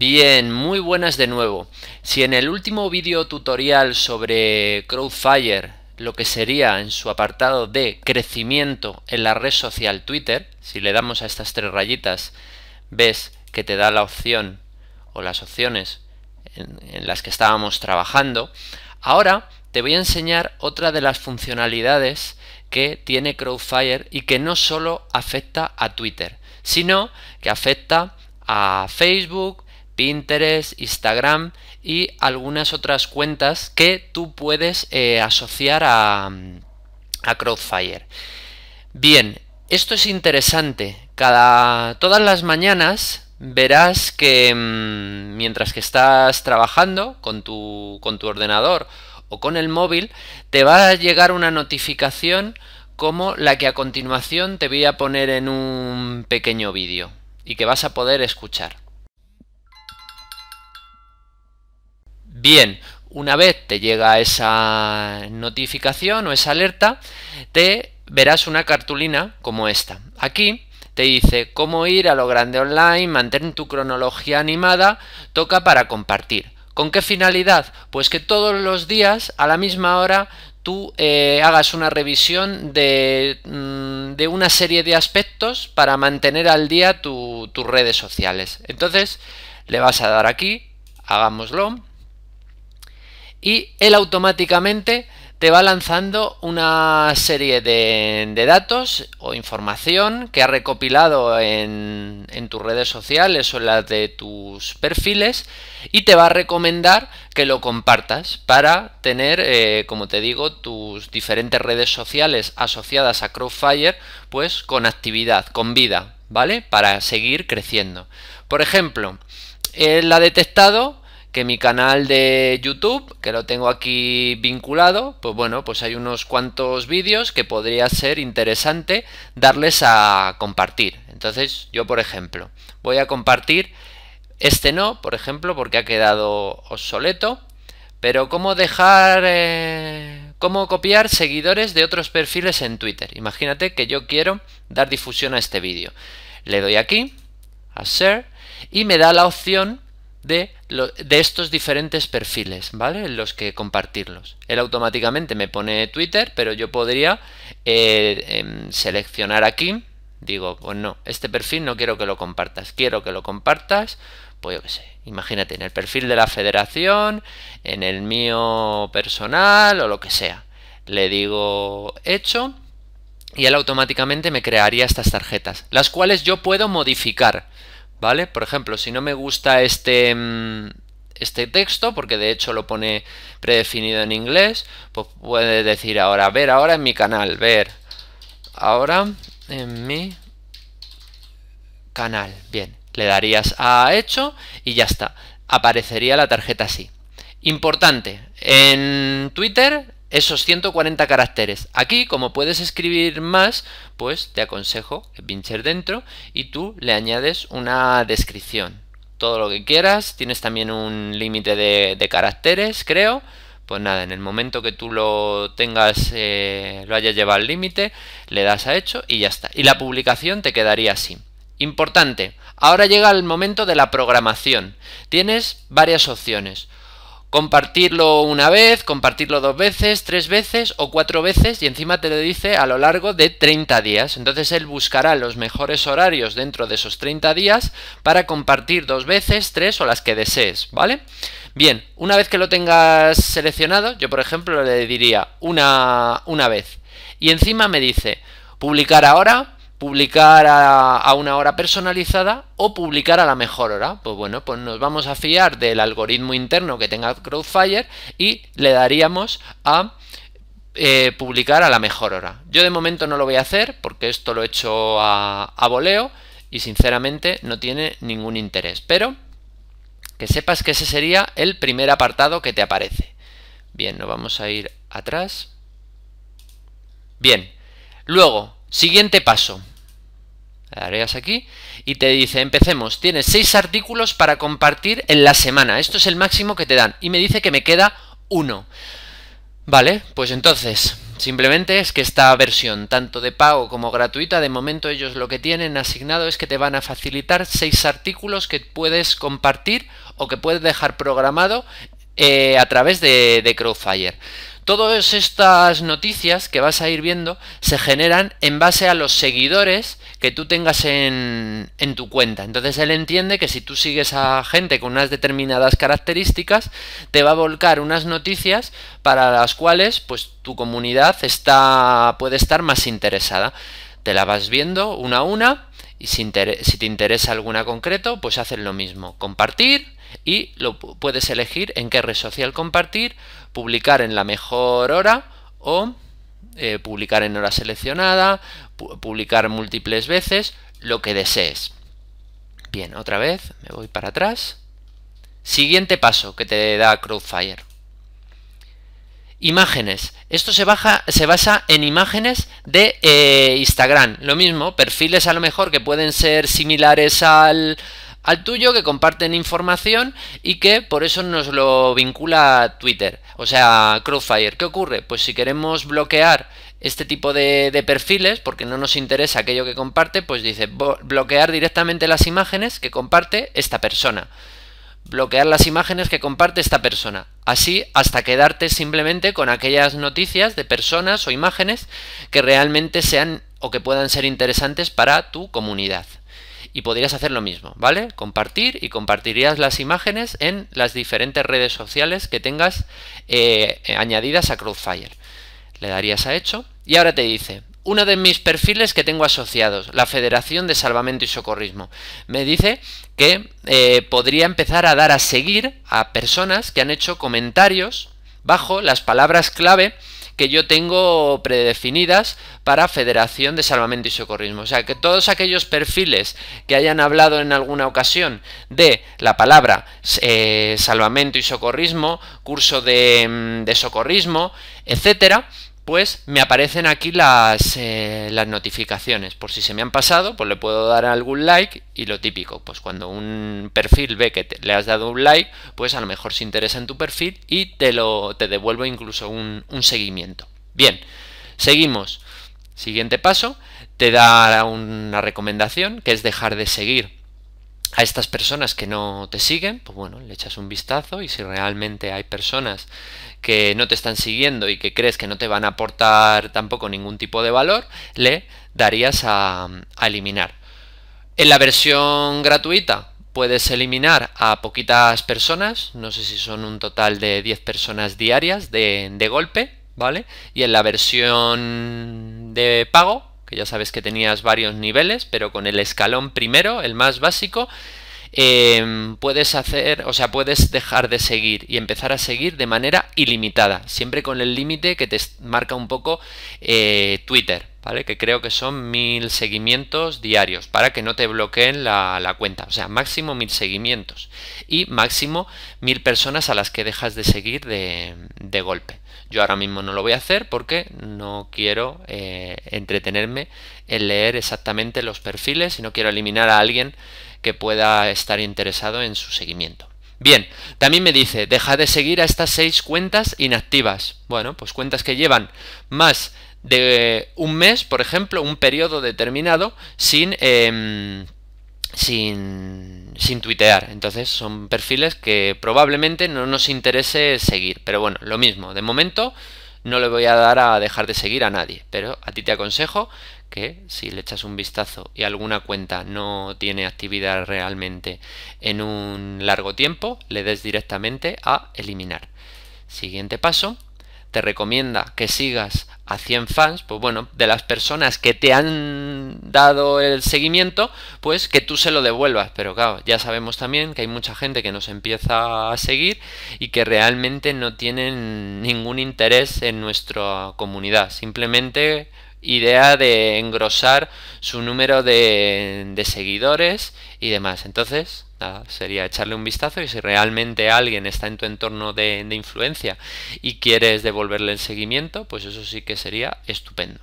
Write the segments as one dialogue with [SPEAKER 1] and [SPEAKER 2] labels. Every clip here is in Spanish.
[SPEAKER 1] Bien, muy buenas de nuevo. Si en el último vídeo tutorial sobre Crowdfire, lo que sería en su apartado de crecimiento en la red social Twitter, si le damos a estas tres rayitas, ves que te da la opción o las opciones en, las que estábamos trabajando, ahora te voy a enseñar otra de las funcionalidades que tiene Crowdfire y que no solo afecta a Twitter, sino que afecta a Facebook, Pinterest, Instagram y algunas otras cuentas que tú puedes eh, asociar a, a Crowdfire. Bien, esto es interesante. Cada, todas las mañanas verás que mm, mientras que estás trabajando con tu, con tu ordenador o con el móvil, te va a llegar una notificación como la que a continuación te voy a poner en un pequeño vídeo y que vas a poder escuchar. Bien, una vez te llega esa notificación o esa alerta, te verás una cartulina como esta. Aquí te dice cómo ir a lo grande online, mantener tu cronología animada, toca para compartir. ¿Con qué finalidad? Pues que todos los días, a la misma hora, tú eh, hagas una revisión mm, de, una serie de aspectos para mantener al día tus redes sociales. Entonces, le vas a dar aquí, hagámoslo y él automáticamente te va lanzando una serie de, datos o información que ha recopilado en, tus redes sociales o en las de tus perfiles y te va a recomendar que lo compartas para tener, eh, como te digo, tus diferentes redes sociales asociadas a Crowdfire pues con actividad, con vida, ¿vale? Para seguir creciendo. Por ejemplo, él ha detectado que mi canal de YouTube, que lo tengo aquí vinculado, pues bueno, pues hay unos cuantos vídeos que podría ser interesante darles a compartir. Entonces yo, por ejemplo, voy a compartir este no, por ejemplo, porque ha quedado obsoleto. Pero cómo dejar, eh, cómo copiar seguidores de otros perfiles en Twitter. Imagínate que yo quiero dar difusión a este vídeo. Le doy aquí, a share, y me da la opción de, de estos diferentes perfiles, ¿vale? En los que compartirlos. Él automáticamente me pone Twitter, pero yo podría eh, em, seleccionar aquí. Digo, pues no, este perfil no quiero que lo compartas. Quiero que lo compartas, pues yo qué sé. Imagínate, en el perfil de la federación, en el mío personal o lo que sea. Le digo hecho y él automáticamente me crearía estas tarjetas, las cuales yo puedo modificar. ¿Vale? Por ejemplo, si no me gusta este, mm, este texto, porque de hecho lo pone predefinido en inglés, pues puede decir ahora, ver ahora en mi canal, ver ahora en mi canal. Bien, le darías a hecho y ya está. Aparecería la tarjeta así. Importante, en Twitter esos 140 caracteres. Aquí, como puedes escribir más, pues te aconsejo pincher dentro y tú le añades una descripción. Todo lo que quieras, tienes también un límite de, caracteres, creo. Pues nada, en el momento que tú lo tengas, eh, lo hayas llevado al límite, le das a hecho y ya está. Y la publicación te quedaría así. Importante, ahora llega el momento de la programación. Tienes varias opciones compartirlo una vez, compartirlo dos veces, tres veces o cuatro veces y encima te lo dice a lo largo de 30 días. Entonces él buscará los mejores horarios dentro de esos 30 días para compartir dos veces, tres o las que desees, ¿vale? Bien, una vez que lo tengas seleccionado, yo por ejemplo le diría una, una vez y encima me dice publicar ahora, publicar a, una hora personalizada o publicar a la mejor hora. Pues bueno, pues nos vamos a fiar del algoritmo interno que tenga Crowdfire y le daríamos a eh, publicar a la mejor hora. Yo de momento no lo voy a hacer porque esto lo he hecho a, a voleo y sinceramente no tiene ningún interés. Pero que sepas que ese sería el primer apartado que te aparece. Bien, nos vamos a ir atrás. Bien, luego Siguiente paso. Darías aquí y te dice, empecemos, tienes seis artículos para compartir en la semana. Esto es el máximo que te dan. Y me dice que me queda uno. Vale, pues entonces, simplemente es que esta versión, tanto de pago como gratuita, de momento ellos lo que tienen asignado es que te van a facilitar seis artículos que puedes compartir o que puedes dejar programado eh, a través de, de Crowdfire. Todas estas noticias que vas a ir viendo se generan en base a los seguidores que tú tengas en, tu cuenta. Entonces él entiende que si tú sigues a gente con unas determinadas características, te va a volcar unas noticias para las cuales pues, tu comunidad está, puede estar más interesada. Te la vas viendo una a una y si, te interesa alguna concreto, pues haces lo mismo. Compartir y lo puedes elegir en qué red social compartir, publicar en la mejor hora o eh, publicar en hora seleccionada, publicar múltiples veces, lo que desees. Bien, otra vez, me voy para atrás. Siguiente paso que te da Crowdfire. Imágenes. Esto se, se basa en imágenes de eh, Instagram. Lo mismo, perfiles a lo mejor que pueden ser similares al, tuyo, que comparten información y que por eso nos lo vincula Twitter. O sea, Crowdfire. ¿Qué ocurre? Pues si queremos bloquear este tipo de, de, perfiles, porque no nos interesa aquello que comparte, pues dice bloquear directamente las imágenes que comparte esta persona. Bloquear las imágenes que comparte esta persona. Así hasta quedarte simplemente con aquellas noticias de personas o imágenes que realmente sean o que puedan ser interesantes para tu comunidad. Y podrías hacer lo mismo, ¿vale? Compartir y compartirías las imágenes en las diferentes redes sociales que tengas eh, añadidas a Crowdfire. Le darías a hecho y ahora te dice, uno de mis perfiles que tengo asociados, la Federación de Salvamento y Socorrismo. Me dice que eh, podría empezar a dar a seguir a personas que han hecho comentarios bajo las palabras clave que yo tengo predefinidas para Federación de Salvamento y Socorrismo. O sea, que todos aquellos perfiles que hayan hablado en alguna ocasión de la palabra eh, salvamento y socorrismo, curso de, mm, de socorrismo, etcétera, pues me aparecen aquí las, eh, las, notificaciones. Por si se me han pasado, pues le puedo dar algún like y lo típico, pues cuando un perfil ve que le has dado un like, pues a lo mejor se interesa en tu perfil y te, lo, te devuelvo incluso un, un seguimiento. Bien, seguimos. Siguiente paso, te da una recomendación que es dejar de seguir a estas personas que no te siguen, pues bueno, le echas un vistazo y si realmente hay personas que no te están siguiendo y que crees que no te van a aportar tampoco ningún tipo de valor, le darías a, eliminar. En la versión gratuita puedes eliminar a poquitas personas, no sé si son un total de 10 personas diarias de, de golpe, ¿vale? Y en la versión de pago que ya sabes que tenías varios niveles, pero con el escalón primero, el más básico, eh, puedes hacer, o sea, puedes dejar de seguir y empezar a seguir de manera ilimitada, siempre con el límite que te marca un poco eh, Twitter, ¿vale? Que creo que son mil seguimientos diarios para que no te bloqueen la, cuenta, o sea, máximo mil seguimientos y máximo mil personas a las que dejas de seguir de golpe. Yo ahora mismo no lo voy a hacer porque no quiero eh, entretenerme en leer exactamente los perfiles y no quiero eliminar a alguien que pueda estar interesado en su seguimiento. Bien, también me dice, deja de seguir a estas seis cuentas inactivas. Bueno, pues cuentas que llevan más de un mes, por ejemplo, un periodo determinado sin... Em, sin, tuitear. Entonces son perfiles que probablemente no nos interese seguir. Pero bueno, lo mismo. De momento no le voy a dar a dejar de seguir a nadie. Pero a ti te aconsejo que si le echas un vistazo y alguna cuenta no tiene actividad realmente en un largo tiempo, le des directamente a eliminar. Siguiente paso recomienda que sigas a 100 fans, pues bueno, de las personas que te han dado el seguimiento, pues que tú se lo devuelvas. Pero claro, ya sabemos también que hay mucha gente que nos empieza a seguir y que realmente no tienen ningún interés en nuestra comunidad. Simplemente idea de engrosar su número de, de seguidores y demás. Entonces, sería echarle un vistazo y si realmente alguien está en tu entorno de, de influencia y quieres devolverle el seguimiento, pues eso sí que sería estupendo.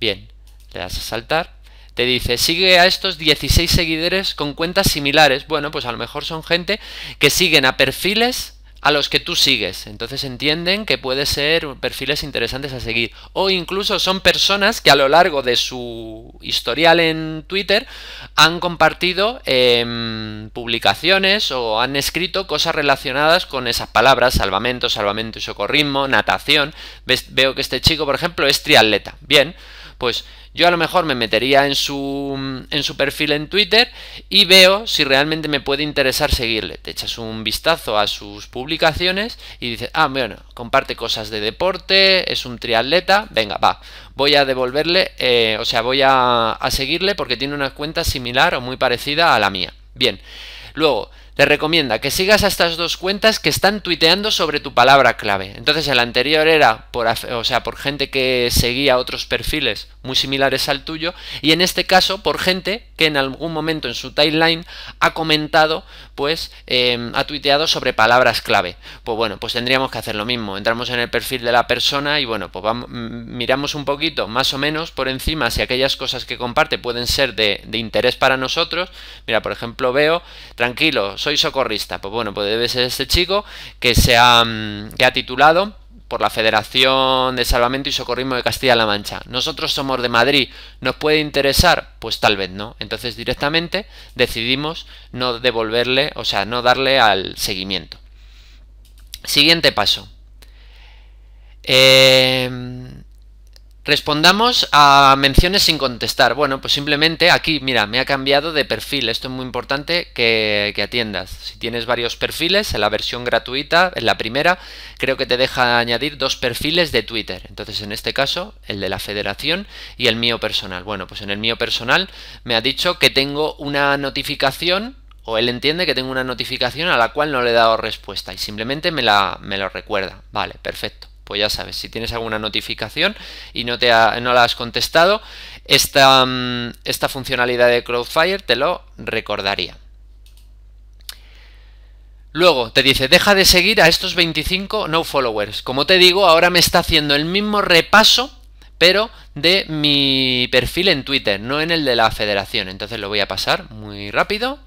[SPEAKER 1] Bien, le das a saltar te dice, sigue a estos 16 seguidores con cuentas similares. Bueno, pues a lo mejor son gente que siguen a perfiles a los que tú sigues. Entonces entienden que puede ser perfiles interesantes a seguir. O incluso son personas que a lo largo de su historial en Twitter han compartido em, publicaciones o han escrito cosas relacionadas con esas palabras, salvamento, salvamento y socorrismo, natación. Veo que este chico, por ejemplo, es triatleta. Bien pues yo a lo mejor me metería en su, en su perfil en Twitter y veo si realmente me puede interesar seguirle. Te echas un vistazo a sus publicaciones y dices, ah, bueno, comparte cosas de deporte, es un triatleta, venga, va, voy a devolverle, eh, o sea, voy a, a seguirle porque tiene una cuenta similar o muy parecida a la mía. Bien, luego te recomienda que sigas a estas dos cuentas que están tuiteando sobre tu palabra clave. Entonces el anterior era por, o sea, por gente que seguía otros perfiles muy similares al tuyo y en este caso por gente que en algún momento en su timeline ha comentado, pues em, ha tuiteado sobre palabras clave. Pues bueno, pues tendríamos que hacer lo mismo. Entramos en el perfil de la persona y bueno, pues miramos un poquito más o menos por encima si aquellas cosas que comparte pueden ser de, de interés para nosotros. Mira, por ejemplo, veo, tranquilos, soy socorrista. Pues bueno, pues debe ser este chico que se ha, mm, que ha titulado por la Federación de Salvamento y Socorrismo de Castilla-La Mancha. Nosotros somos de Madrid, ¿nos puede interesar? Pues tal vez no. Entonces directamente decidimos no devolverle, o sea, no darle al seguimiento. Siguiente paso. Eh, Respondamos a menciones sin contestar. Bueno, pues simplemente aquí, mira, me ha cambiado de perfil. Esto es muy importante que, atiendas. Si tienes varios perfiles, en la versión gratuita, en la primera, creo que te deja añadir dos perfiles de Twitter. Entonces, en este caso, el de la federación y el mío personal. Bueno, pues en el mío personal me ha dicho que tengo una notificación o él entiende que tengo una notificación a la cual no le he dado respuesta y simplemente me, la, me lo recuerda. Vale, perfecto. Pues ya sabes, si tienes alguna notificación y no, te no la has contestado, esta, mm, esta funcionalidad de Crowdfire te lo recordaría. Luego te dice, deja de seguir a estos 25 no followers. Como te digo, ahora me está haciendo el mismo repaso, pero de mi perfil en Twitter, no en el de la federación. Entonces lo voy a pasar muy rápido.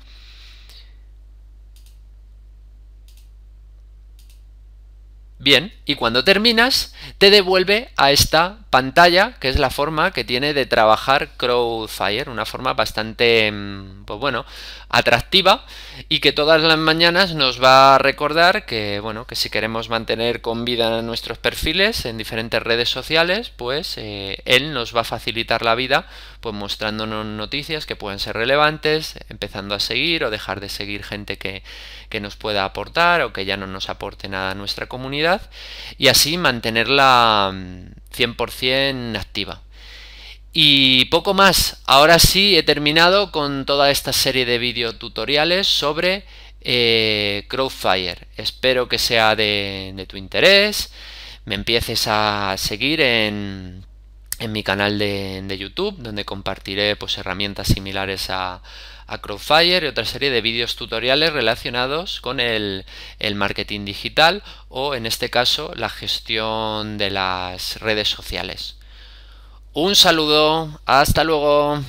[SPEAKER 1] Bien, y cuando terminas te devuelve a esta pantalla, que es la forma que tiene de trabajar Crowdfire, una forma bastante, mm, pues bueno, atractiva y que todas las mañanas nos va a recordar que, bueno, que si queremos mantener con vida nuestros perfiles en diferentes redes sociales, pues eh, él nos va a facilitar la vida pues mostrándonos noticias que pueden ser relevantes, empezando a seguir o dejar de seguir gente que, que nos pueda aportar o que ya no nos aporte nada a nuestra comunidad y así mantenerla 100% activa. Y poco más, ahora sí he terminado con toda esta serie de videotutoriales sobre eh, Crowdfire. Espero que sea de tu interés, me empieces a seguir en, en mi canal de, YouTube, donde compartiré pues, herramientas similares a, a Crowdfire y otra serie de vídeos tutoriales relacionados con el, marketing digital o, en este caso, la gestión de las redes sociales. Un saludo, hasta luego.